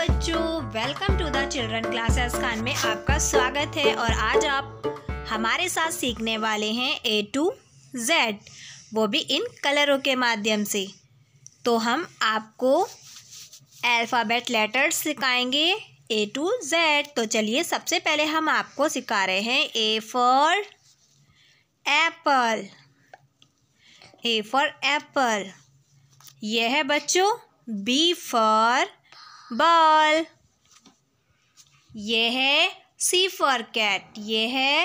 बच्चों welcome to the children classes Khan में आपका स्वागत है और आज आप हमारे साथ सीखने वाले हैं ए टू जेड वो भी इन कलरों के माध्यम से तो हम आपको अल्फ़ाबेट लेटर्स सिखाएंगे ए टू जेड तो चलिए सबसे पहले हम आपको सिखा रहे हैं A for apple A for apple यह है बच्चों बी फॉर बॉल ये है सी फॉर कैट ये है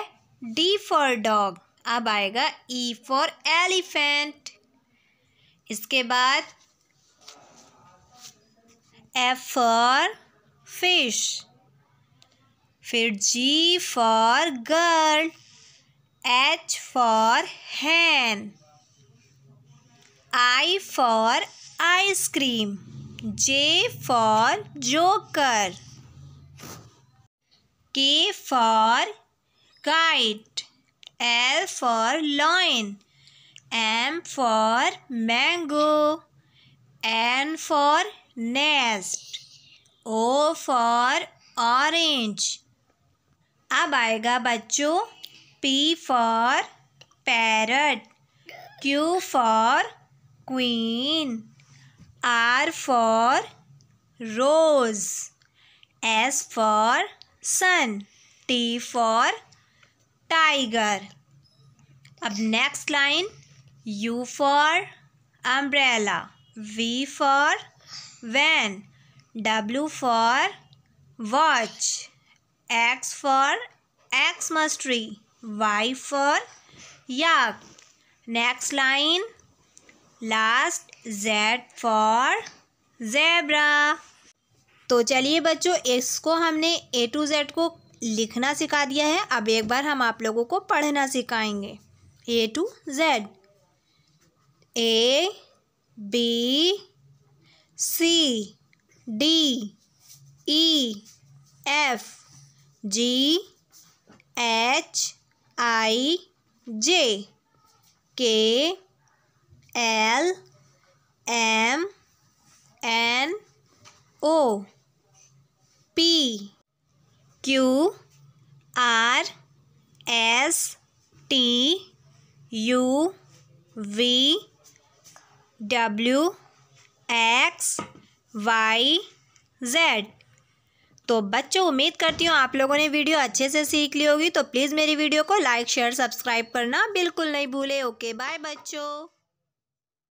डी फॉर डॉग अब आएगा ई फॉर एलिफेंट इसके बाद एफ फॉर फिश फिर G for girl H for hen I for ice cream J for joker. K for kite. L for lion. M for mango. N for nest. O for orange. अब आएगा बच्चों P for parrot. Q for queen. R for rose, S for sun, T for tiger. अब next line U for umbrella, V for van, W for watch, X for Xmas tree, Y for yak. Next line last Z for zebra तो चलिए बच्चों इसको हमने ए to Z को लिखना सिखा दिया है अब एक बार हम आप लोगों को पढ़ना सिखाएंगे A to Z A B C D E F G H I J K L M N O P Q R S T U V W X Y Z तो बच्चों उम्मीद करती हूँ आप लोगों ने वीडियो अच्छे से सीख ली होगी तो प्लीज़ मेरी वीडियो को लाइक शेयर सब्सक्राइब करना बिल्कुल नहीं भूले ओके बाय बच्चों